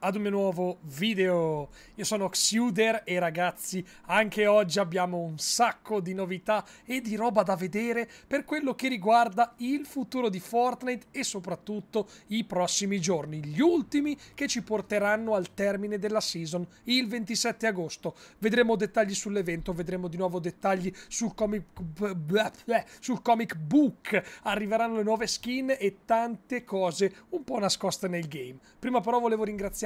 ad un mio nuovo video. Io sono Xuder e ragazzi, anche oggi abbiamo un sacco di novità e di roba da vedere per quello che riguarda il futuro di Fortnite e soprattutto i prossimi giorni, gli ultimi che ci porteranno al termine della season il 27 agosto. Vedremo dettagli sull'evento, vedremo di nuovo dettagli sul comic sul comic book, arriveranno le nuove skin e tante cose un po' nascoste nel game. Prima però volevo ringraziare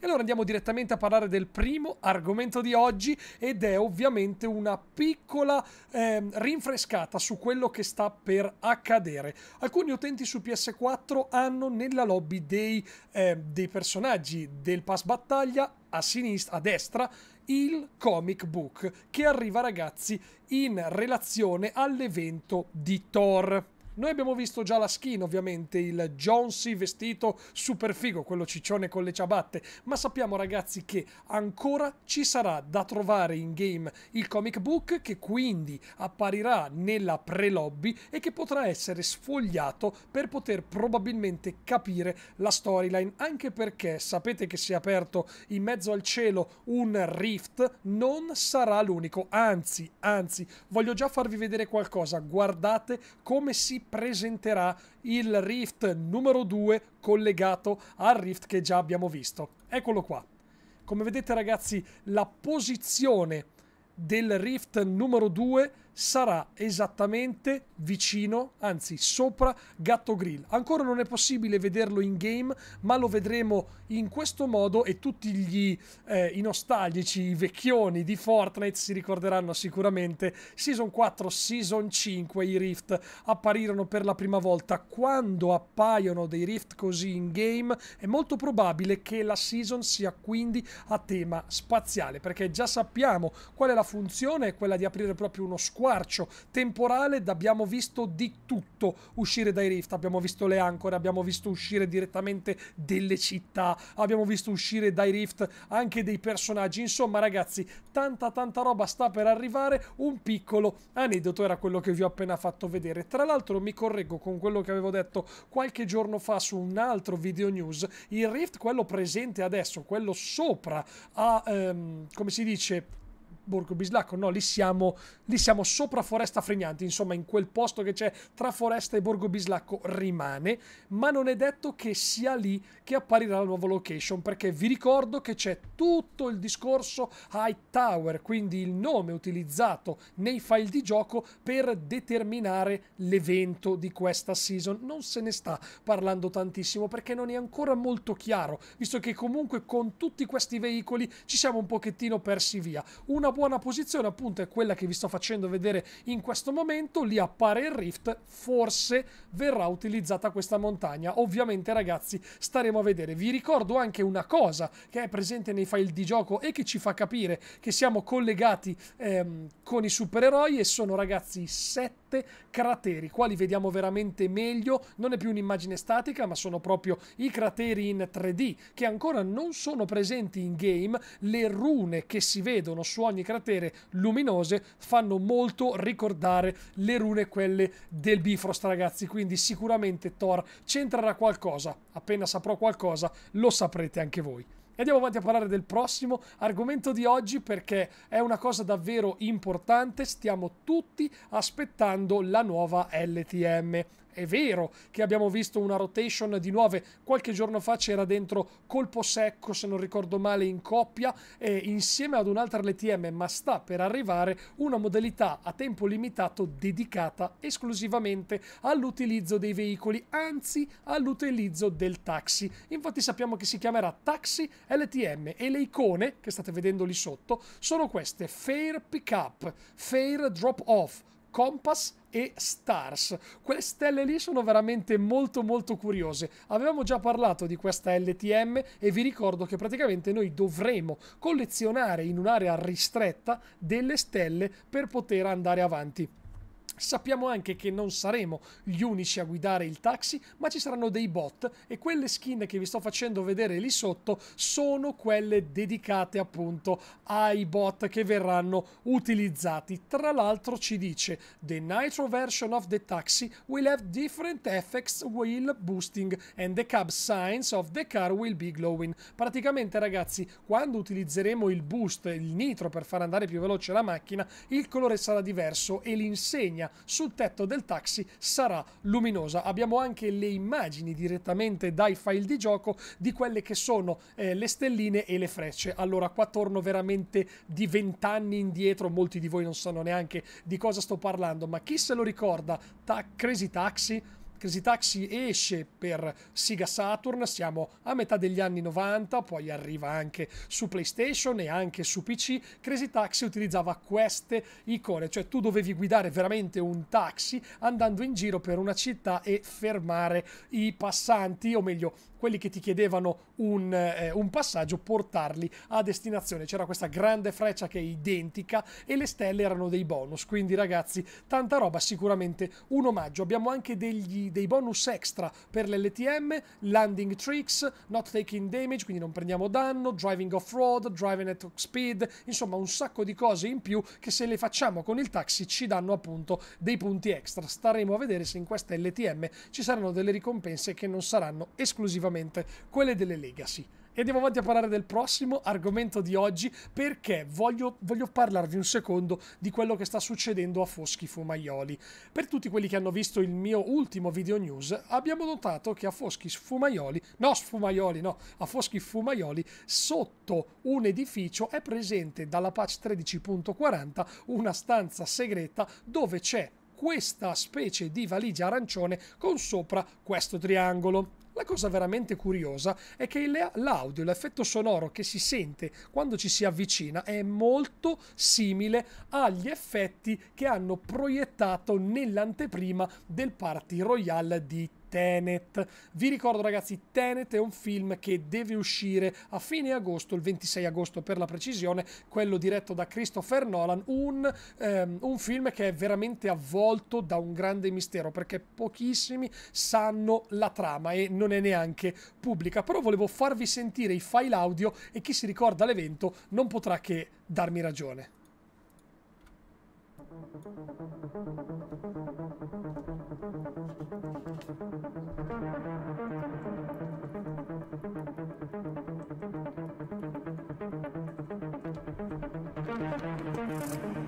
E allora andiamo direttamente a parlare del primo argomento di oggi ed è ovviamente una piccola eh, rinfrescata su quello che sta per accadere. Alcuni utenti su PS4 hanno nella lobby dei, eh, dei personaggi del pass battaglia a sinistra, a destra, il comic book che arriva ragazzi in relazione all'evento di Thor. Noi abbiamo visto già la skin, ovviamente, il Jonesy vestito super figo, quello ciccione con le ciabatte, ma sappiamo ragazzi che ancora ci sarà da trovare in game il comic book che quindi apparirà nella pre-lobby e che potrà essere sfogliato per poter probabilmente capire la storyline, anche perché sapete che si è aperto in mezzo al cielo un rift, non sarà l'unico, anzi, anzi, voglio già farvi vedere qualcosa, guardate come si presenterà il Rift numero 2 collegato al Rift che già abbiamo visto. Eccolo qua. Come vedete ragazzi, la posizione del Rift numero 2 sarà esattamente vicino, anzi sopra Gatto Grill. Ancora non è possibile vederlo in game, ma lo vedremo in questo modo e tutti gli, eh, i nostalgici, i vecchioni di Fortnite si ricorderanno sicuramente Season 4, Season 5, i Rift apparirono per la prima volta. Quando appaiono dei Rift così in game è molto probabile che la Season sia quindi a tema spaziale, perché già sappiamo qual è la funzione, quella di aprire proprio uno squadro squarcio temporale abbiamo visto di tutto uscire dai rift, abbiamo visto le ancore, abbiamo visto uscire direttamente delle città, abbiamo visto uscire dai rift anche dei personaggi, insomma ragazzi tanta tanta roba sta per arrivare, un piccolo aneddoto era quello che vi ho appena fatto vedere, tra l'altro mi correggo con quello che avevo detto qualche giorno fa su un altro video news, il rift quello presente adesso, quello sopra a, ehm, come si dice, Borgo Bislacco, no, lì siamo, lì siamo sopra Foresta Fregnante, insomma in quel posto che c'è tra Foresta e Borgo Bislacco rimane, ma non è detto che sia lì che apparirà la nuova location, perché vi ricordo che c'è tutto il discorso Hightower, quindi il nome utilizzato nei file di gioco per determinare l'evento di questa season. Non se ne sta parlando tantissimo perché non è ancora molto chiaro, visto che comunque con tutti questi veicoli ci siamo un pochettino persi via. Una buona posizione appunto è quella che vi sto facendo vedere in questo momento, lì appare il rift, forse verrà utilizzata questa montagna. Ovviamente ragazzi staremo a vedere. Vi ricordo anche una cosa che è presente nei file di gioco e che ci fa capire che siamo collegati ehm, con i supereroi e sono ragazzi sette 7 crateri, qua li vediamo veramente meglio, non è più un'immagine statica, ma sono proprio i crateri in 3D che ancora non sono presenti in game, le rune che si vedono su ogni cratere luminose fanno molto ricordare le rune quelle del Bifrost ragazzi, quindi sicuramente Thor c'entrerà qualcosa, appena saprò qualcosa lo saprete anche voi. E andiamo avanti a parlare del prossimo argomento di oggi perché è una cosa davvero importante. Stiamo tutti aspettando la nuova LTM è vero che abbiamo visto una rotation di nuove. Qualche giorno fa c'era dentro colpo secco, se non ricordo male, in coppia, e insieme ad un'altra LTM, ma sta per arrivare una modalità a tempo limitato dedicata esclusivamente all'utilizzo dei veicoli, anzi all'utilizzo del taxi. Infatti sappiamo che si chiamerà taxi LTM e le icone che state vedendo lì sotto sono queste, fair pickup, fair drop off, Compass e Stars. Quelle stelle lì sono veramente molto molto curiose. Avevamo già parlato di questa LTM e vi ricordo che praticamente noi dovremo collezionare in un'area ristretta delle stelle per poter andare avanti. Sappiamo anche che non saremo gli unici a guidare il taxi, ma ci saranno dei bot e quelle skin che vi sto facendo vedere lì sotto sono quelle dedicate appunto ai bot che verranno utilizzati. Tra l'altro ci dice The Nitro version of the taxi will have different effects while boosting and the cab signs of the car will be glowing. Praticamente ragazzi, quando utilizzeremo il boost, il nitro per far andare più veloce la macchina, il colore sarà diverso e l'insegna montagna sul tetto del taxi sarà luminosa. Abbiamo anche le immagini direttamente dai file di gioco di quelle che sono eh, le stelline e le frecce. Allora qua torno veramente di vent'anni indietro, molti di voi non sanno neanche di cosa sto parlando, ma chi se lo ricorda? Ta- Crazy Taxi? Crazy Taxi esce per Sega Saturn, siamo a metà degli anni 90, poi arriva anche su PlayStation e anche su PC. Crazy Taxi utilizzava queste icone, cioè tu dovevi guidare veramente un taxi andando in giro per una città e fermare i passanti, o meglio quelli che ti chiedevano un, eh, un passaggio, portarli a destinazione. C'era questa grande freccia che è identica e le stelle erano dei bonus, quindi ragazzi tanta roba, sicuramente un omaggio. Abbiamo anche degli dei, bonus extra per l'LTM, landing tricks, not taking damage, quindi non prendiamo danno, driving off-road, driving at speed, insomma un sacco di cose in più che se le facciamo con il taxi ci danno appunto dei punti extra. Staremo a vedere se in questa LTM ci saranno delle ricompense che non saranno esclusivamente quelle delle legacy. E andiamo avanti a parlare del prossimo argomento di oggi perché voglio, voglio parlarvi un secondo di quello che sta succedendo a Foschi Fumaioli. Per tutti quelli che hanno visto il mio ultimo video news abbiamo notato che a Foschi Fumaioli, no Sfumaioli, no, a Foschi Fumaioli sotto un edificio è presente dalla patch 13.40 una stanza segreta dove c'è questa specie di valigia arancione con sopra questo triangolo. La cosa veramente curiosa è che l'audio, l'effetto sonoro che si sente quando ci si avvicina è molto simile agli effetti che hanno proiettato nell'anteprima del Party Royale di Tenet. Vi ricordo ragazzi, Tenet è un film che deve uscire a fine agosto, il 26 agosto per la precisione, quello diretto da Christopher Nolan, un, ehm, un film che è veramente avvolto da un grande mistero perché pochissimi sanno la trama e non è neanche pubblica, però volevo farvi sentire i file audio e chi si ricorda l'evento non potrà che darmi ragione. thank mm-hmm. you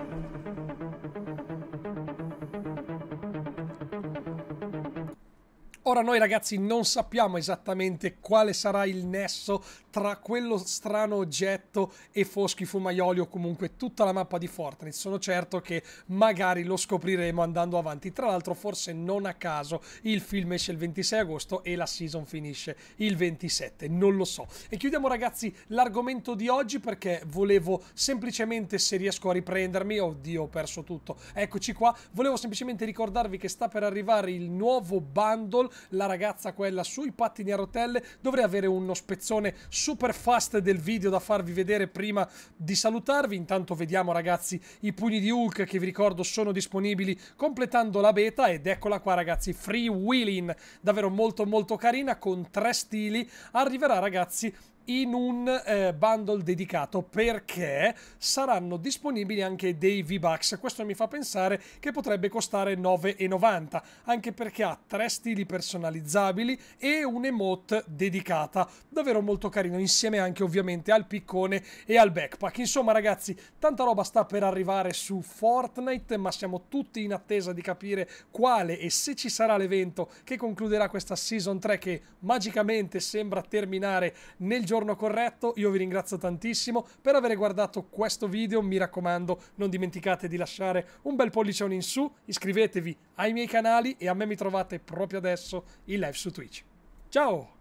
Ora noi ragazzi non sappiamo esattamente quale sarà il nesso tra quello strano oggetto e Foschi Fumaioli o comunque tutta la mappa di Fortnite. Sono certo che magari lo scopriremo andando avanti. Tra l'altro forse non a caso il film esce il 26 agosto e la season finisce il 27, non lo so. E chiudiamo ragazzi l'argomento di oggi perché volevo semplicemente se riesco a riprendermi, oddio ho perso tutto, eccoci qua, volevo semplicemente ricordarvi che sta per arrivare il nuovo bundle la ragazza quella sui pattini a rotelle. Dovrei avere uno spezzone super fast del video da farvi vedere prima di salutarvi. Intanto vediamo ragazzi i pugni di Hulk che vi ricordo sono disponibili completando la beta ed eccola qua ragazzi, Free Wheeling, davvero molto molto carina con tre stili. Arriverà ragazzi in un eh, bundle dedicato perché saranno disponibili anche dei V-Bucks. Questo mi fa pensare che potrebbe costare 9,90, anche perché ha tre stili personalizzabili e un'emote dedicata. Davvero molto carino, insieme anche ovviamente al piccone e al backpack. Insomma ragazzi, tanta roba sta per arrivare su Fortnite, ma siamo tutti in attesa di capire quale e se ci sarà l'evento che concluderà questa Season 3 che magicamente sembra terminare nel giorno giorno corretto, io vi ringrazio tantissimo per aver guardato questo video, mi raccomando non dimenticate di lasciare un bel pollicione in su, iscrivetevi ai miei canali e a me mi trovate proprio adesso in live su Twitch. Ciao!